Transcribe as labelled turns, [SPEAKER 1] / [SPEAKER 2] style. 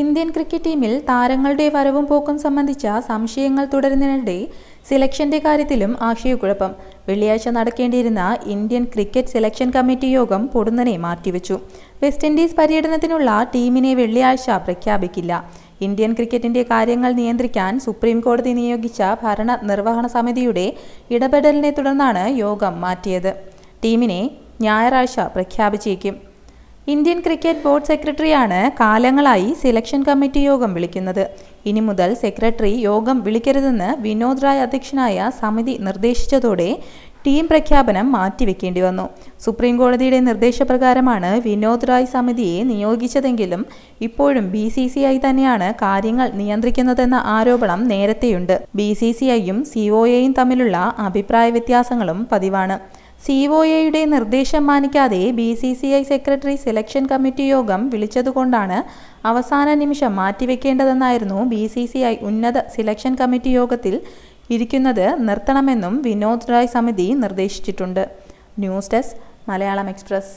[SPEAKER 1] Indian cricket ടീമിൽ താരങ്ങളുടെ വരവും പോക്കും സംബന്ധിച്ച സംശയങ്ങൾ തുടരുന്നതിനിടെ സെലക്ഷന്റെ കാര്യത്തിലും ആശയക്കുഴപ്പം വെള്ളിയാഴ്ച നടക്കേണ്ടിയിരുന്ന ഇന്ത്യൻ ക്രിക്കറ്റ് സെലക്ഷൻ കമ്മിറ്റി യോഗം പൊടുന്നനെ മാറ്റിവെച്ചു വെസ്റ്റ് ഇൻഡീസ് പര്യടനത്തിനുള്ള ടീമിനെ വെള്ളിയാഴ്ച പ്രഖ്യാപിക്കില്ല ഇന്ത്യൻ ക്രിക്കറ്റിന്റെ കാര്യങ്ങൾ നിയന്ത്രിക്കാൻ സുപ്രീം കോടതി നിയോഗിച്ച ഭരണ നിർവഹണ സമിതിയുടെ ഇടപെടലിനെ തുടർന്നാണ് യോഗം മാറ്റിയത് ടീമിനെ ഞായറാഴ്ച പ്രഖ്യാപിച്ചേക്കും ഇന്ത്യൻ ക്രിക്കറ്റ് ബോർഡ് സെക്രട്ടറിയാണ് കാലങ്ങളായി സെലക്ഷൻ കമ്മിറ്റി യോഗം വിളിക്കുന്നത് ഇനി മുതൽ സെക്രട്ടറി യോഗം വിളിക്കരുതെന്ന് വിനോദ് റായ് അധ്യക്ഷനായ സമിതി നിർദ്ദേശിച്ചതോടെ ടീം പ്രഖ്യാപനം മാറ്റിവെക്കേണ്ടി വന്നു സുപ്രീം കോടതിയുടെ നിർദ്ദേശപ്രകാരമാണ് വിനോദ് റായ് സമിതിയെ നിയോഗിച്ചതെങ്കിലും ഇപ്പോഴും ബി സി സി ഐ തന്നെയാണ് കാര്യങ്ങൾ നിയന്ത്രിക്കുന്നതെന്ന ആരോപണം നേരത്തെയുണ്ട് ബി സി സി ഐയും സി ഒ എയും തമ്മിലുള്ള അഭിപ്രായ വ്യത്യാസങ്ങളും പതിവാണ് സി ഒ എയുടെ നിർദ്ദേശം മാനിക്കാതെ B C C I secretary selection committee യോഗം വിളിച്ചതുകൊണ്ടാണ് അവസാന നിമിഷം മാറ്റിവെക്കേണ്ടതെന്നായിരുന്നു ബി സി സി ഐ ഉന്നത സെലക്ഷൻ കമ്മിറ്റി യോഗത്തിൽ ഇരിക്കുന്നത് നിർത്തണമെന്നും വിനോദ് റായ് സമിതി നിർദ്ദേശിച്ചിട്ടുണ്ട് ന്യൂസ് ഡെസ്ക് മലയാളം എക്സ്പ്രസ്